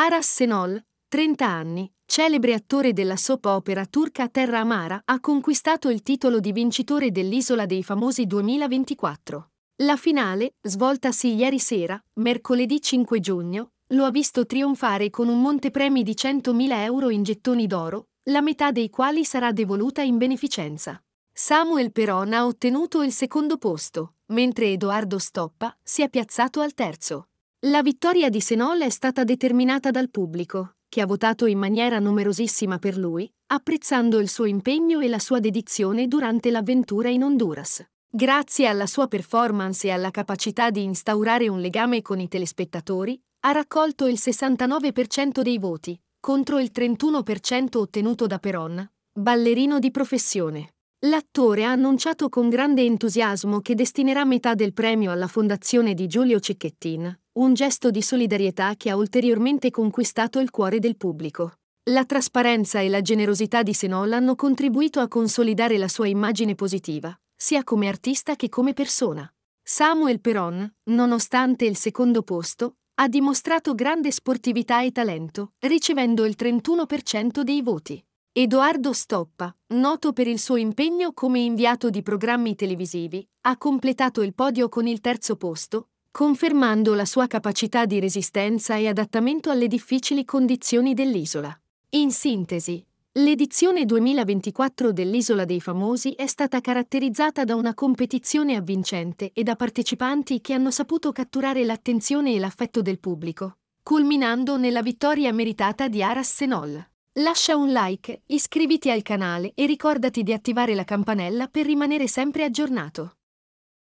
Aras Senol, 30 anni, celebre attore della soap opera turca Terra Amara, ha conquistato il titolo di vincitore dell'Isola dei Famosi 2024. La finale, svoltasi ieri sera, mercoledì 5 giugno, lo ha visto trionfare con un montepremi di 100.000 euro in gettoni d'oro, la metà dei quali sarà devoluta in beneficenza. Samuel Peron ha ottenuto il secondo posto, mentre Edoardo Stoppa si è piazzato al terzo. La vittoria di Senol è stata determinata dal pubblico, che ha votato in maniera numerosissima per lui, apprezzando il suo impegno e la sua dedizione durante l'avventura in Honduras. Grazie alla sua performance e alla capacità di instaurare un legame con i telespettatori, ha raccolto il 69% dei voti, contro il 31% ottenuto da Peron, ballerino di professione. L'attore ha annunciato con grande entusiasmo che destinerà metà del premio alla fondazione di Giulio Cecchettin, un gesto di solidarietà che ha ulteriormente conquistato il cuore del pubblico. La trasparenza e la generosità di Senol hanno contribuito a consolidare la sua immagine positiva, sia come artista che come persona. Samuel Peron, nonostante il secondo posto, ha dimostrato grande sportività e talento, ricevendo il 31% dei voti. Edoardo Stoppa, noto per il suo impegno come inviato di programmi televisivi, ha completato il podio con il terzo posto, confermando la sua capacità di resistenza e adattamento alle difficili condizioni dell'isola. In sintesi, l'edizione 2024 dell'Isola dei Famosi è stata caratterizzata da una competizione avvincente e da partecipanti che hanno saputo catturare l'attenzione e l'affetto del pubblico, culminando nella vittoria meritata di Aras Senol. Lascia un like, iscriviti al canale e ricordati di attivare la campanella per rimanere sempre aggiornato.